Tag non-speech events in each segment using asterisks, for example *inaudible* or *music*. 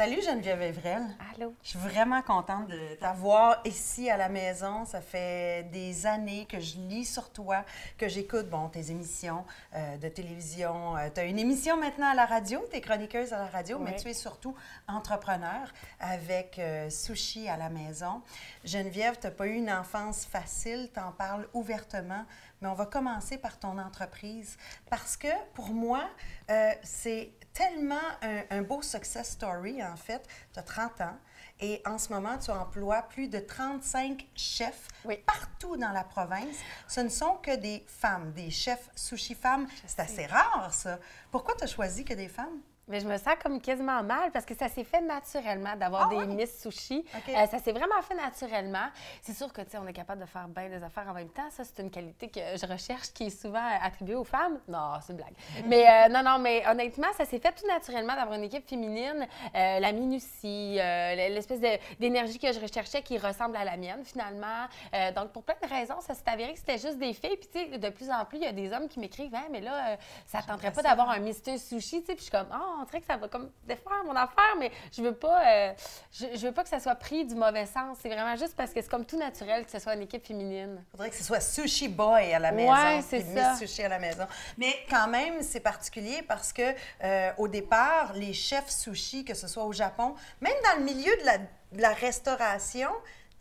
Salut Geneviève Evrel. Allô. Je suis vraiment contente de t'avoir ici à la maison. Ça fait des années que je lis sur toi, que j'écoute bon, tes émissions euh, de télévision. Euh, tu as une émission maintenant à la radio, tu es chroniqueuse à la radio, mais tu es surtout entrepreneur avec euh, Sushi à la maison. Geneviève, tu n'as pas eu une enfance facile, tu en parles ouvertement, mais on va commencer par ton entreprise parce que pour moi, c'est tellement un, beau success story, en fait. Tu as 30 ans et en ce moment, tu emploies plus de 35 chefs partout dans la province. Ce ne sont que des femmes, des chefs sushi femmes. C'est assez rare, ça. Pourquoi tu as choisi que des femmes? Mais je me sens comme quasiment mal parce que ça s'est fait naturellement d'avoir ah des Miss Sushi. Euh, ça s'est vraiment fait naturellement. C'est sûr que, tu sais, on est capable de faire bien des affaires en même temps. Ça, c'est une qualité que je recherche qui est souvent euh, attribuée aux femmes. Non, c'est une blague. Mm-hmm. Mais euh, non, non, mais honnêtement, ça s'est fait tout naturellement d'avoir une équipe féminine. la minutie, l'espèce d'énergie que je recherchais qui ressemble à la mienne, finalement. donc, pour plein de raisons, ça s'est avéré que c'était juste des filles. Puis, tu sais, de plus en plus, il y a des hommes qui m'écrivent, hein, mais là, ça ah, tenterait pas d'avoir un Mister Sushi, tu sais. Puis, je suis comme, oh, on dirait que ça va comme défaire mon affaire, mais je veux pas, euh, je, veux pas que ça soit pris du mauvais sens. C'est vraiment juste parce que c'est comme tout naturel que ce soit une équipe féminine. Faudrait que ce soit sushi boy à la maison, c'est sushi à la maison. Mais quand même, c'est particulier parce que euh, au départ, les chefs sushi, que ce soit au Japon, même dans le milieu de la restauration,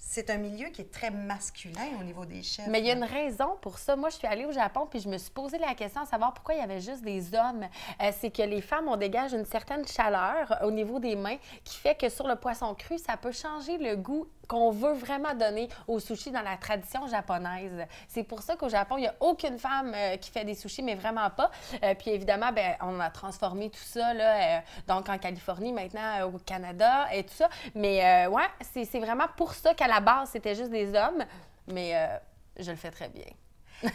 c'est un milieu qui est très masculin au niveau des chefs. Mais il y a une raison pour ça. Moi, je suis allée au Japon puis je me suis posé la question à savoir pourquoi il y avait juste des hommes. Euh, c'est que les femmes, on dégage une certaine chaleur au niveau des mains qui fait que sur le poisson cru, ça peut changer le goût qu'on veut vraiment donner au sushis dans la tradition japonaise. C'est pour ça qu'au Japon, il n'y a aucune femme euh, qui fait des sushis, mais vraiment pas. Euh, puis évidemment, ben on a transformé tout ça, euh, donc en Californie, maintenant au Canada et tout ça. Mais ouais, c'est vraiment pour ça qu'à la base, c'était juste des hommes. Mais je le fais très bien. *laughs*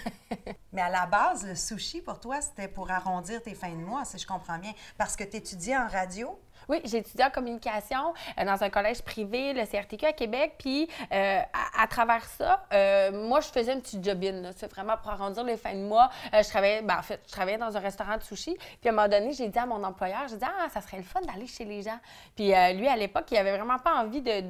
Mais à la base, le sushi, pour toi, c'était pour arrondir tes fins de mois, si je comprends bien, parce que tu étudiais en radio. Oui, j'ai étudié en communication euh, dans un collège privé, le CRTQ à Québec. Puis euh, à, travers ça, euh, moi, je faisais une petit job-in. C'est vraiment pour arrondir les fins de mois. je travaillais, ben, en fait, je travaillais dans un restaurant de sushi. Puis à un moment donné, j'ai dit à mon employeur, j'ai dit, ah, ça serait le fun d'aller chez les gens. Puis lui, à l'époque, il avait vraiment pas envie de,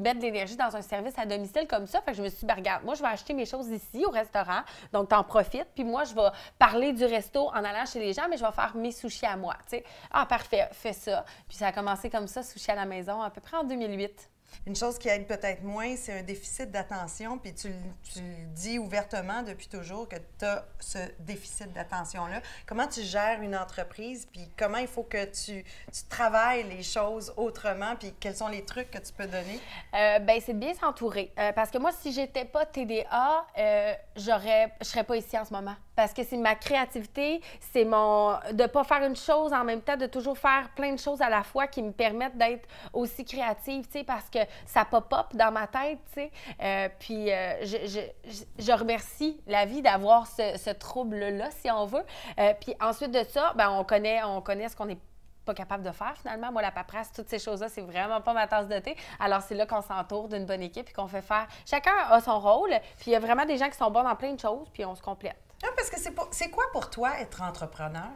mettre de l'énergie dans un service à domicile comme ça. Fait que je me suis dit, ben, regarde, moi, je vais acheter mes choses ici au restaurant. Donc, t'en profites. Puis moi, je vais parler du resto en allant chez les gens, mais je vais faire mes sushis à moi. sais. Ah, parfait, fais ça. Puis ça a commencé comme ça, sushi à la maison, à peu près en 2008. Une chose qui aide peut-être moins, c'est un déficit d'attention. Puis tu, tu, le dis ouvertement depuis toujours que tu as ce déficit d'attention-là. Comment tu gères une entreprise? Puis comment il faut que tu, tu, travailles les choses autrement? Puis quels sont les trucs que tu peux donner? Euh, ben c'est de bien s'entourer. Euh, parce que moi, si j'étais pas TDA, euh, j'aurais, je serais pas ici en ce moment parce que c'est ma créativité, c'est mon de pas faire une chose en même temps, de toujours faire plein de choses à la fois qui me permettent d'être aussi créative, tu sais, parce que ça pop-up dans ma tête, tu sais. Euh, puis euh, je, je, je, remercie la vie d'avoir ce, ce trouble-là, si on veut. Euh, puis ensuite de ça, ben on connaît, on connaît ce qu'on n'est pas capable de faire finalement. Moi, la paperasse, toutes ces choses-là, c'est vraiment pas ma tasse de thé. Alors, c'est là qu'on s'entoure d'une bonne équipe et qu'on fait faire. Chacun a son rôle, puis il y a vraiment des gens qui sont bons dans plein de choses, puis on se complète. Non, parce que c'est quoi pour toi être entrepreneur?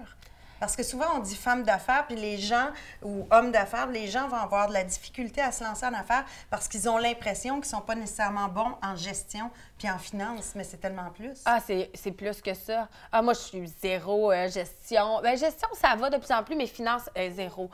Parce que souvent, on dit femme d'affaires, puis les gens, ou hommes d'affaires, les gens vont avoir de la difficulté à se lancer en affaires parce qu'ils ont l'impression qu'ils ne sont pas nécessairement bons en gestion puis en finance, mais c'est tellement plus. Ah, c'est plus que ça. Ah, moi, je suis zéro euh, gestion. Bien, gestion, ça va de plus en plus, mais finance, zéro.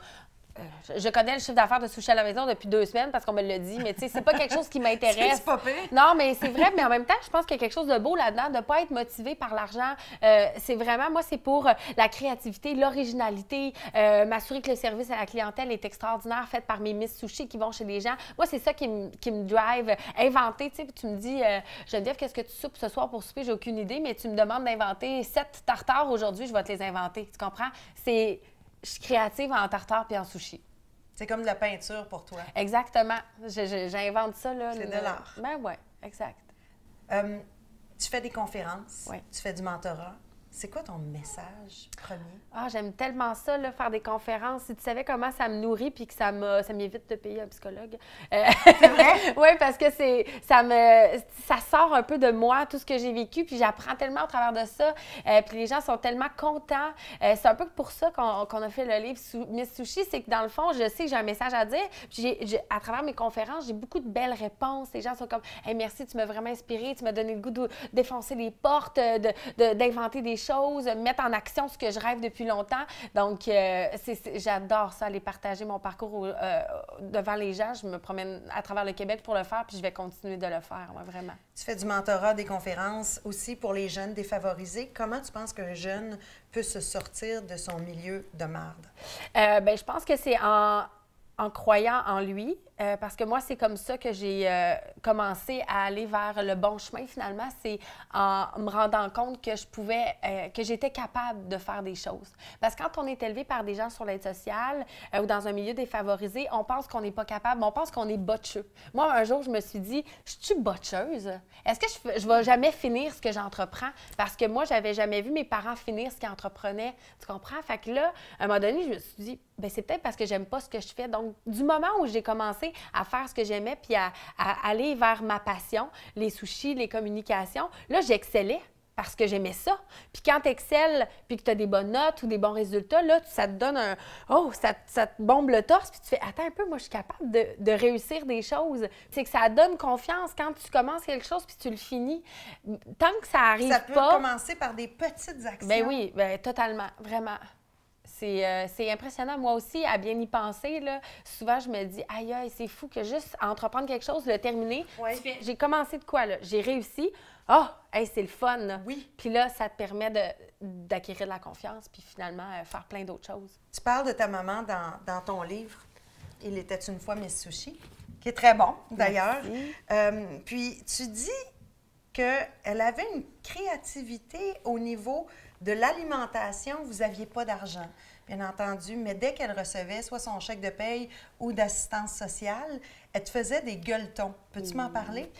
Euh, je, connais le chiffre d'affaires de sushi à la maison depuis deux semaines parce qu'on me l'a dit, mais tu sais, c'est pas quelque chose qui *laughs* m'intéresse. non, mais c'est vrai, mais en même temps, je pense qu'il y a quelque chose de beau là-dedans, de pas être motivé par l'argent. Euh, c'est vraiment, moi, c'est pour euh, la créativité, l'originalité, m'assurer que le service à la clientèle est extraordinaire, fait par mes miss sushi qui vont chez les gens. Moi, c'est ça qui, me drive. Inventer, tu sais, tu me dis, euh, Geneviève, qu'est-ce que tu soupes ce soir pour souper? J'ai aucune idée, mais tu me demandes d'inventer sept tartares aujourd'hui, je vais te les inventer. Tu comprends? C'est je suis créative en tartare puis en sushi. C'est comme de la peinture pour toi. Exactement. J'invente ça, C'est de l'art. Ben oui, exact. Euh, tu fais des conférences, tu fais du mentorat. C'est quoi ton message premier? Ah, j'aime tellement ça, là, faire des conférences. Si tu savais comment ça me nourrit puis que ça m'évite de payer un psychologue. Euh, vrai? *laughs* oui, parce que c'est, ça me, ça sort un peu de moi, tout ce que j'ai vécu, puis j'apprends tellement au travers de ça. Euh, puis les gens sont tellement contents. Euh, c'est un peu pour ça qu'on, a fait le livre sous, Miss Sushi, c'est que dans le fond, je sais que j'ai un message à dire. J'ai, à travers mes conférences, j'ai beaucoup de belles réponses. Les gens sont comme, merci, tu m'as vraiment inspiré, tu m'as donné le goût de défoncer les portes, d'inventer de, de, des choses, mettre en action ce que je rêve depuis longtemps. Donc, euh, j'adore ça, aller partager mon parcours euh, devant les gens. Je me promène à travers le Québec pour le faire, puis je vais continuer de le faire, moi, vraiment. Tu fais du mentorat, des conférences aussi pour les jeunes défavorisés. Comment tu penses qu'un jeune peut se sortir de son milieu de marde? Euh, ben, je pense que c'est en en croyant en lui, euh, parce que moi, c'est comme ça que j'ai euh, commencé à aller vers le bon chemin finalement. C'est en me rendant compte que je pouvais, euh, que j'étais capable de faire des choses. Parce que quand on est élevé par des gens sur l'aide sociale ou dans un milieu défavorisé, on pense qu'on n'est pas capable, on pense qu'on est botcheux. Moi, un jour, je me suis dit, je suis botcheuse. Est-ce que je, je vais jamais finir ce que j'entreprends? Parce que moi, j'avais jamais vu mes parents finir ce qu'ils entreprenaient. Tu comprends? Fait que là, à un moment donné, je me suis dit, ben c'est peut-être parce que j'aime pas ce que je fais. Donc, du moment où j'ai commencé à faire ce que j'aimais puis à, aller vers ma passion, les sushis, les communications, là, j'excellais parce que j'aimais ça. Puis quand tu excelles, puis que tu as des bonnes notes ou des bons résultats, là, ça te donne un... Oh, ça, te bombe le torse, puis tu fais, attends un peu, moi, je suis capable de, réussir des choses. C'est que ça donne confiance quand tu commences quelque chose, puis tu le finis. Tant que ça arrive pas... Ça peut commencer par des petites actions. Ben oui, ben totalement, vraiment. Euh, c'est impressionnant. Moi aussi, à bien y penser, là, souvent, je me dis, aïe, aïe, c'est fou que juste entreprendre quelque chose, le terminer. J'ai commencé de quoi, là? J'ai réussi. Ah, oh, c'est le fun. Puis là, ça te permet d'acquérir de, la confiance, puis finalement, euh, faire plein d'autres choses. Tu parles de ta maman dans, ton livre, Il était une fois Miss Sushi », qui est très bon, d'ailleurs. Euh, puis tu dis qu'elle avait une créativité au niveau de l'alimentation, vous n'aviez pas d'argent, bien entendu, mais dès qu'elle recevait soit son chèque de paye ou d'assistance sociale, elle te faisait des gueuletons. Peux-tu m'en mmh. parler?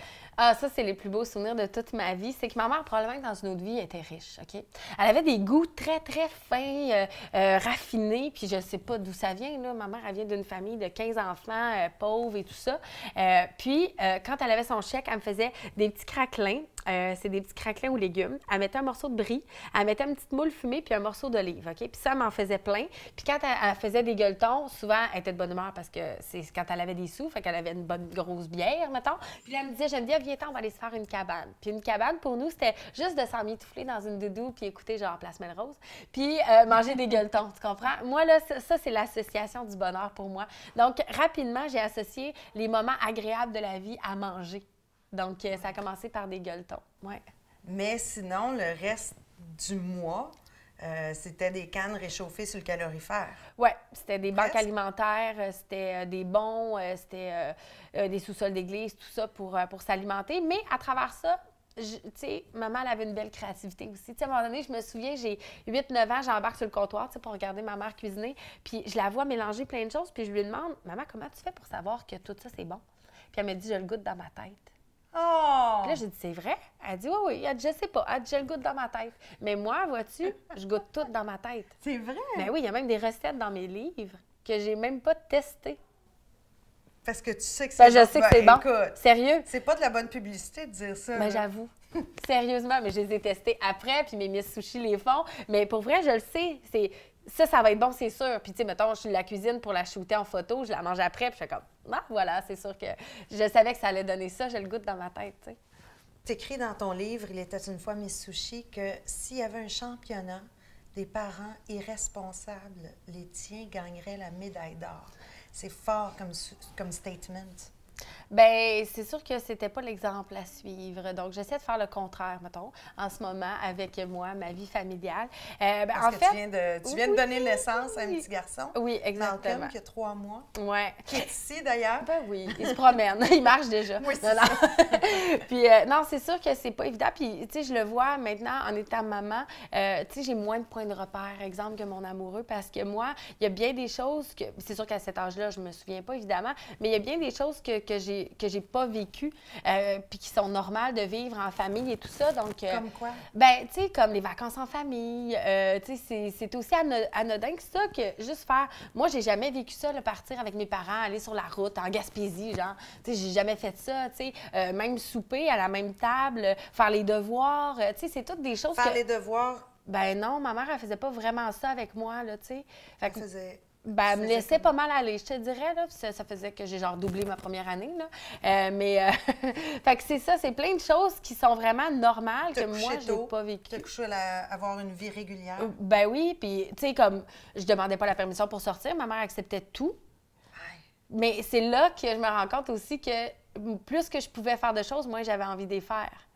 Ah, ça, c'est les plus beaux souvenirs de toute ma vie. C'est que ma mère, probablement dans une autre vie, était riche, OK? Elle avait des goûts très, très fins, euh, euh, raffinés, puis je ne sais pas d'où ça vient, Ma mère, elle vient d'une famille de 15 enfants, euh, pauvres et tout ça. puis, quand elle avait son chèque, elle me faisait des petits craquelins euh, c'est des petits craquelins aux légumes. Elle mettait un morceau de brie, elle mettait une petite moule fumée puis un morceau d'olive, OK? Puis ça, elle m'en faisait plein. Puis quand elle, faisait des gueuletons, souvent, elle était de bonne humeur parce que c'est quand elle avait des sous, fait qu'elle avait une bonne grosse bière, mettons. Puis elle me disait, Geneviève, viens on va aller se faire une cabane. Puis une cabane, pour nous, c'était juste de s'emmitoufler dans une doudou puis écouter genre Place Rose, puis euh, manger des gueuletons, tu comprends? Moi, là, ça c'est l'association du bonheur pour moi. Donc, rapidement, j'ai associé les moments agréables de la vie à manger. Donc, euh, ça a commencé par des gueuletons. Ouais. Mais sinon, le reste du mois, euh, c'était des cannes réchauffées sur le calorifère. Oui, c'était des banques alimentaires, euh, c'était des bons, c'était des sous-sols d'église, tout ça pour, pour s'alimenter. Mais à travers ça, tu sais, maman, elle avait une belle créativité aussi. sais, à un moment donné, je me souviens, j'ai 8-9 ans, j'embarque sur le comptoir, tu pour regarder ma mère cuisiner. Puis je la vois mélanger plein de choses, puis je lui demande, « Maman, comment tu fais pour savoir que tout ça, c'est bon? » Puis elle me dit, « Je le goûte dans ma tête. » Oh! là, j'ai dit, c'est vrai? Elle dit, oui, oui. Elle je sais pas. Elle dit, je le goûte dans ma tête. Mais moi, vois-tu, je goûte tout dans ma tête. C'est vrai? Mais ben oui, il y a même des recettes dans mes livres que j'ai même pas testées. Parce que tu sais que ben, ben, c'est bon. Je sais que c'est bon. Sérieux? C'est pas de la bonne publicité de dire ça. Mais j'avoue. Sérieusement, mais je les ai testés après, puis mes Miss Sushi les font. Mais pour vrai, je le sais. C'est ça, ça va être bon, c'est sûr. Puis, tu sais, mettons, je la cuisine pour la shooter en photo, je la mange après, puis je fais comme, ah, voilà, c'est sûr que je savais que ça allait donner ça, j'ai le goût dans ma tête, tu sais. Tu dans ton livre, Il était une fois mes Sushi, que s'il y avait un championnat des parents irresponsables, les tiens gagneraient la médaille d'or. C'est fort comme, comme statement. Ben, c'est sûr que c'était pas l'exemple à suivre. Donc, j'essaie de faire le contraire, mettons, en ce moment, avec moi, ma vie familiale. Euh, ben, en fait, tu viens, de, viens de donner naissance à un petit garçon. Oui, exactement. Malcolm, qui a trois mois. Oui. Qui est ici, d'ailleurs. Ben oui, il se promène. *laughs* il marche déjà. Oui, c'est ça. *laughs* Puis, euh, non, c'est sûr que c'est pas évident. Puis, tu sais, je le vois maintenant en étant maman. Euh, tu sais, j'ai moins de points de repère, exemple, que mon amoureux, parce que moi, il y a bien des choses que. C'est sûr qu'à cet âge-là, je me souviens pas, évidemment, mais il y a bien des choses que, que j'ai que j'ai pas vécu, euh, puis qui sont normales de vivre en famille et tout ça. Donc, euh, comme quoi? Ben, tu sais, comme les vacances en famille. Euh, tu sais, c'est aussi anodin que ça que juste faire. Moi, j'ai jamais vécu ça, le partir avec mes parents, aller sur la route en Gaspésie, genre. Tu sais, j'ai jamais fait ça. Tu sais, même souper à la même table, faire les devoirs. tu sais, c'est toutes des choses. Faire les devoirs. Ben non, ma mère, elle faisait pas vraiment ça avec moi, là, tu sais. Faisait... Ben, elle me laissait pas mal aller, je te dirais. Là. Ça, faisait que j'ai genre doublé ma première année. Là. Euh, mais euh, *laughs* fait que c'est ça, c'est plein de choses qui sont vraiment normales que moi, je n'ai pas vécu. Te à avoir une vie régulière. Euh, ben oui, puis tu sais, comme je demandais pas la permission pour sortir, ma mère acceptait tout. Mais c'est là que je me rends compte aussi que plus que je pouvais faire de choses, moins j'avais envie de faire.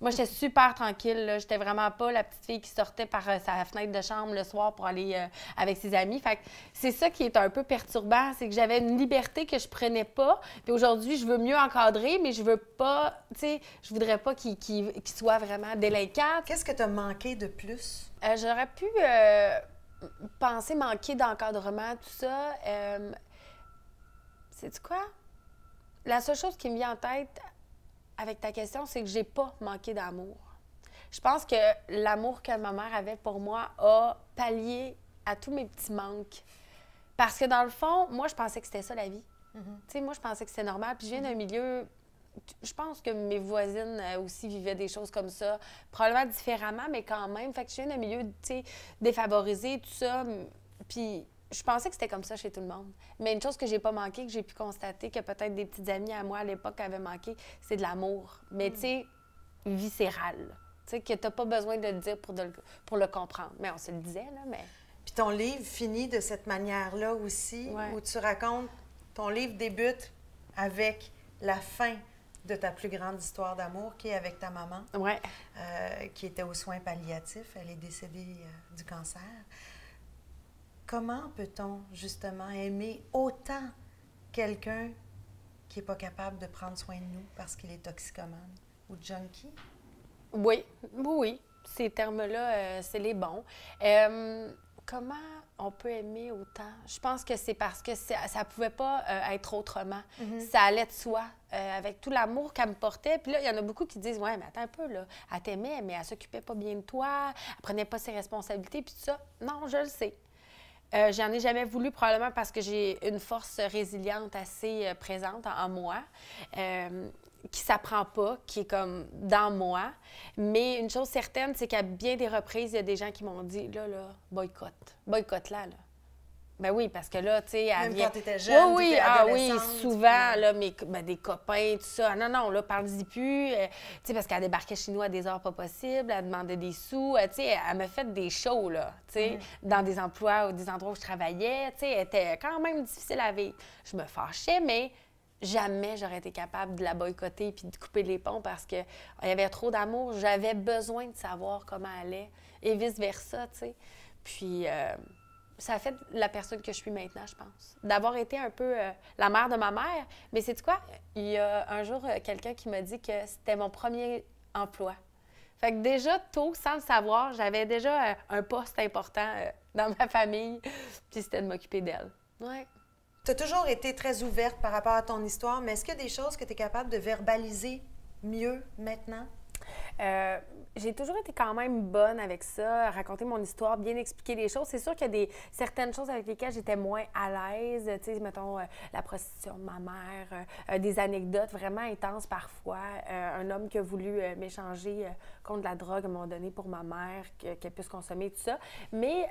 Moi, j'étais super tranquille. J'étais vraiment pas la petite fille qui sortait par euh, sa fenêtre de chambre le soir pour aller euh, avec ses amis. Fait c'est ça qui est un peu perturbant, c'est que j'avais une liberté que je prenais pas. Puis aujourd'hui, je veux mieux encadrer, mais je veux pas, tu je voudrais pas qu'il soit vraiment délinquant. Qu'est-ce que tu as manqué de plus? Euh, j'aurais pu penser manquer d'encadrement, tout ça. C'est quoi? La seule chose qui me vient en tête avec ta question, c'est que j'ai pas manqué d'amour. Je pense que l'amour que ma mère avait pour moi a pallié à tous mes petits manques. Parce que dans le fond, moi, je pensais que c'était ça la vie. Mhm. Tu sais, moi, je pensais que c'était normal. Puis je viens d'un mhm. milieu je pense que mes voisines euh, aussi vivaient des choses comme ça, probablement différemment, mais quand même. Fait que je viens d'un milieu, tu sais, défavorisé, tout ça. Puis je pensais que c'était comme ça chez tout le monde. Mais une chose que j'ai pas manqué, que j'ai pu constater, que peut-être des petites amies à moi à l'époque avaient manqué, c'est de l'amour. Mais mm. tu sais, viscéral. Tu sais, que t'as pas besoin de le dire pour, le, pour le comprendre. Mais on se le disait, là, mais... Puis ton livre finit de cette manière-là aussi, où tu racontes... Ton livre débute avec la fin de ta plus grande histoire d'amour, qui est avec ta maman, ouais. Euh, qui était aux soins palliatifs. Elle est décédée euh, du cancer comment peut-on justement aimer autant quelqu'un qui n'est pas capable de prendre soin de nous parce qu'il est toxicomane ou junkie? Oui, oui, ces termes-là, euh, c'est les bons. Euh, comment on peut aimer autant? Je pense que c'est parce que ça ne pouvait pas euh, être autrement. Mm-hmm. Ça allait de soi, avec tout l'amour qu'elle me portait. Puis là, il y en a beaucoup qui disent Ouais, mais attends un peu, là. Elle t'aimait, mais elle s'occupait pas bien de toi, elle prenait pas ses responsabilités, puis tout ça. Non, je le sais. Euh, j'en ai jamais voulu, probablement parce que j'ai une force résiliente assez euh, présente en, moi, euh, qui s'apprend pas, qui est comme dans moi. Mais une chose certaine, c'est qu'à bien des reprises, il y a des gens qui m'ont dit là, là, boycott, boycott là, là. Ben oui, parce que là, tu sais, elle vient... quand jeune, oui, oui, ah oui, souvent, là, mes, ben, des copains, tout ça. non, non, là, parle-y plus. Euh, tu sais, parce qu'elle débarquait chez nous à des heures pas possibles, elle demandait des sous. Euh, tu sais, elle me fait des shows, là, tu sais, mm. dans des emplois ou des endroits où je travaillais. Tu sais, elle était quand même difficile à vivre. Je me fâchais, mais jamais j'aurais été capable de la boycotter puis de couper les ponts parce qu'il y avait trop d'amour. J'avais besoin de savoir comment elle allait et vice-versa, tu sais. Puis... Euh, ça a fait la personne que je suis maintenant, je pense. D'avoir été un peu euh, la mère de ma mère. Mais c'est quoi? Il y a un jour euh, quelqu'un qui m'a dit que c'était mon premier emploi. Fait que déjà tôt, sans le savoir, j'avais déjà euh, un poste important dans ma famille, puis c'était de m'occuper d'elle. Ouais. Tu as toujours été très ouverte par rapport à ton histoire, mais est-ce qu'il y a des choses que tu es capable de verbaliser mieux maintenant? Euh, j'ai toujours été quand même bonne avec ça, raconter mon histoire, bien expliquer les choses. C'est sûr qu'il y a des, certaines choses avec lesquelles j'étais moins à l'aise, tu sais, mettons euh, la prostitution de ma mère, euh, des anecdotes vraiment intenses parfois. un homme qui a voulu m'échanger contre la drogue à un moment donné pour ma mère, qu'elle puisse consommer, tout ça. Mais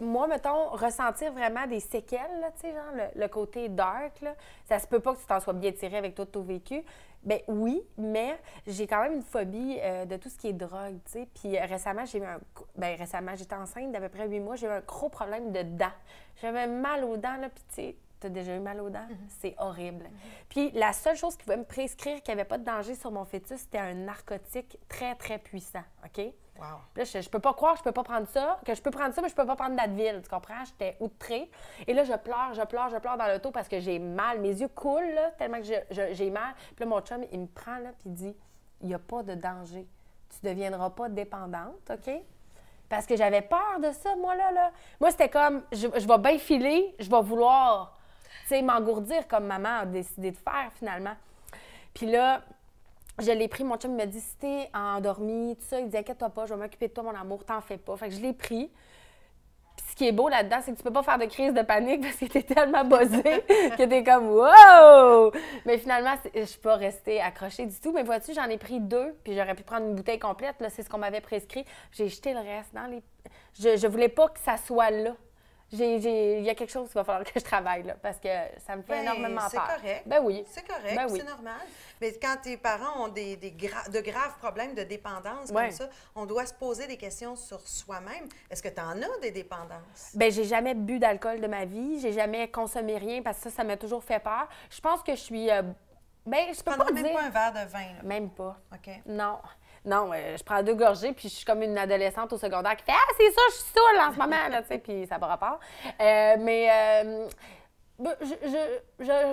moi, mettons, ressentir vraiment des séquelles, tu sais, genre le, côté dark, là, ça se peut pas que tu t'en sois bien tiré avec tout ton vécu. Ben oui, mais j'ai quand même une phobie euh, de tout ce qui est drogue, tu sais. Puis euh, récemment, j'ai eu un... Ben récemment, j'étais enceinte d'à peu près huit mois, j'ai eu un gros problème de dents. J'avais mal aux dents, là, puis tu sais, t'as déjà eu mal aux dents? Mhm. C'est horrible. Mhm. Puis la seule chose qui pouvait me prescrire qu'il n'y avait pas de danger sur mon fœtus, c'était un narcotique très, très puissant, OK? je, je, peux pas croire, je peux pas prendre ça, que je peux prendre ça, mais je peux pas prendre d'Advil, tu comprends? J'étais outrée. Et là, je pleure, je pleure, je pleure dans le l'auto parce que j'ai mal. Mes yeux coulent, tellement que j'ai mal. Puis là, mon chum, il me prend, là, puis il dit, il n'y a pas de danger. Tu ne deviendras pas dépendante, OK? Parce que j'avais peur de ça, moi, là, là. Moi, c'était comme, je, je vais bien filer, je vais vouloir, tu m'engourdir comme maman a décidé de faire, finalement. Puis là, je l'ai pris, mon chum m'a dit si t'es endormi, tout ça, il dit inquiète-toi pas, je vais m'occuper de toi, mon amour, t'en fais pas. Fait que je l'ai pris. ce qui est beau là-dedans, c'est que tu peux pas faire de crise de panique parce que t'es tellement buzzé *laughs* que t'es comme wow! Mais finalement, je suis pas restée accrochée du tout. Mais vois-tu, j'en ai pris deux, puis j'aurais pu prendre une bouteille complète, là, c'est ce qu'on m'avait prescrit. J'ai jeté le reste dans les. Je, je voulais pas que ça soit là il y a quelque chose qu'il va falloir que je travaille, là, parce que ça me fait ben, énormément peur. C'est correct. Ben oui. C'est correct, ben c'est normal. Mais quand tes parents ont des, des de graves problèmes de dépendance comme ça, on doit se poser des questions sur soi-même. Est-ce que tu en as des dépendances? Ben j'ai jamais bu d'alcool de ma vie, j'ai jamais consommé rien, parce que ça, ça m'a toujours fait peur. Je pense que je suis... Euh, ben, je peux pas même pas un verre de vin. Même pas. OK. Non. Non, euh, je prends deux gorgées, puis je suis comme une adolescente au secondaire qui fait Ah, c'est ça, je suis saoule en ce moment, là, tu sais, puis ça va pas. Euh, mais. Euh, ben, je,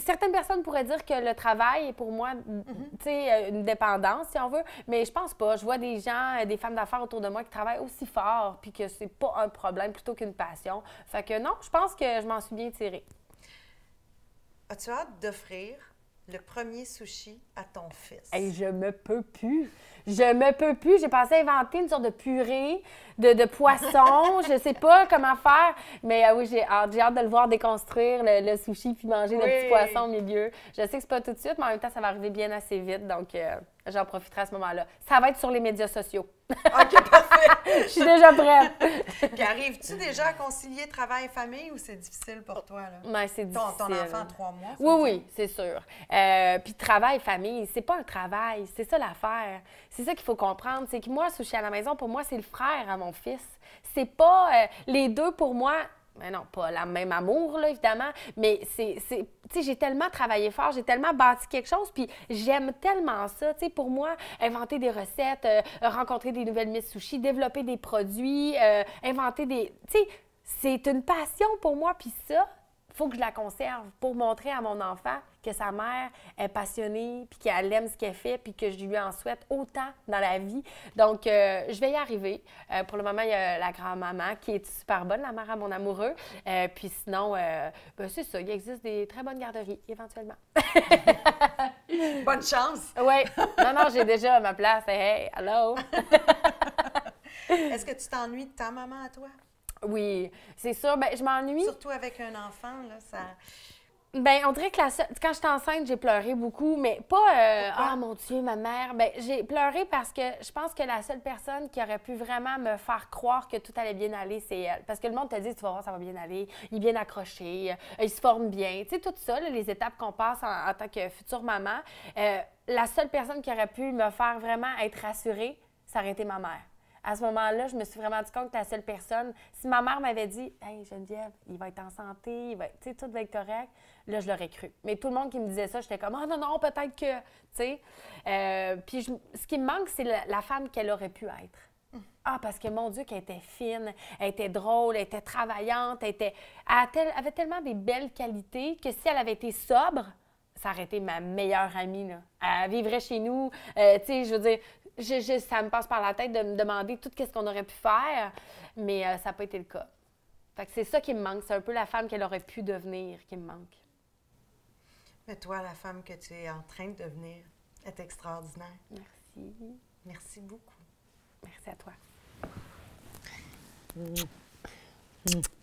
certaines personnes pourraient dire que le travail est pour moi, mm-hmm. une dépendance, si on veut, mais je pense pas. Je vois des gens, des femmes d'affaires autour de moi qui travaillent aussi fort, puis que c'est pas un problème plutôt qu'une passion. Fait que non, je pense que je m'en suis bien tirée. As-tu hâte d'offrir le premier sushi à ton fils? Et je me peux plus. Je me peux plus. J'ai pensé inventer une sorte de purée de, de poisson. *laughs* je sais pas comment faire. Mais euh, oui, j'ai hâte, de le voir déconstruire le, sushi puis manger le petit poisson au milieu. Je sais que c'est pas tout de suite, mais en même temps, ça va arriver bien assez vite. Donc. Euh, j'en profiterai à ce moment-là. Ça va être sur les médias sociaux. *laughs* OK, parfait. Je suis déjà prête. *laughs* Puis arrives-tu déjà à concilier travail et famille ou c'est difficile pour toi? Là? c'est difficile. Ton, enfant trois mois? Oui, oui, c'est sûr. Euh, puis travail et famille, c'est pas un travail, c'est ça l'affaire. C'est ça qu'il faut comprendre. C'est que moi, si je à la maison, pour moi, c'est le frère à mon fils. C'est pas euh, les deux pour moi mais non, pas la même amour, évidemment. Mais c'est. j'ai tellement travaillé fort, j'ai tellement bâti quelque chose, puis j'aime tellement ça. Tu pour moi, inventer des recettes, euh, rencontrer des nouvelles Miss Sushi, développer des produits, euh, inventer des. Tu sais, c'est une passion pour moi, puis ça, faut que je la conserve pour montrer à mon enfant que sa mère est passionnée, puis qu'elle aime ce qu'elle fait, puis que je lui en souhaite autant dans la vie. Donc, euh, je vais y arriver. Euh, pour le moment, il y a la grand-maman qui est super bonne, la mère à mon amoureux. Euh, puis sinon, ben, c'est ça, il existe des très bonnes garderies, éventuellement. *laughs* bonne chance! Oui. *laughs* Non, non, j'ai déjà ma place. Hey, hello! *laughs* Est-ce que tu t'ennuies de ta maman à toi? Oui, c'est sûr. Ben, je m'ennuie. Surtout avec un enfant, là, ça. Ben, on dirait que la... quand j'étais enceinte, j'ai pleuré beaucoup, mais pas euh, ah mon Dieu, ma mère. Ben, j'ai pleuré parce que je pense que la seule personne qui aurait pu vraiment me faire croire que tout allait bien aller, c'est elle. Parce que le monde te dit, tu vas voir, ça va bien aller, il est bien accroché, euh, il se forment bien, tu sais tout ça, les étapes qu'on passe en, tant que future maman. Euh, la seule personne qui aurait pu me faire vraiment être rassurée, ça aurait ma mère à ce moment-là, je me suis vraiment rendu compte que la seule personne, si ma mère m'avait dit Hey Geneviève, il va être en santé, il va tout va être correct, là, je l'aurais cru. Mais tout le monde qui me disait ça, j'étais comme Ah non, non, peut-être que. tu sais. Euh, puis ce qui me manque, c'est la, femme qu'elle aurait pu être. Ah, parce que mon Dieu, qu'elle était fine, elle était drôle, elle était travaillante, elle, était... avait tellement des belles qualités que si elle avait été sobre, ça aurait été ma meilleure amie. Là. Elle vivrait chez nous. Euh, tu sais, je veux dire, je, ça me passe par la tête de me demander tout ce qu'on aurait pu faire, mais euh, ça n'a pas été le cas. c'est ça qui me manque. C'est un peu la femme qu'elle aurait pu devenir qui me manque. Mais toi, la femme que tu es en train de devenir est extraordinaire. Merci. Merci beaucoup. Merci à toi. Mmh. Mmh.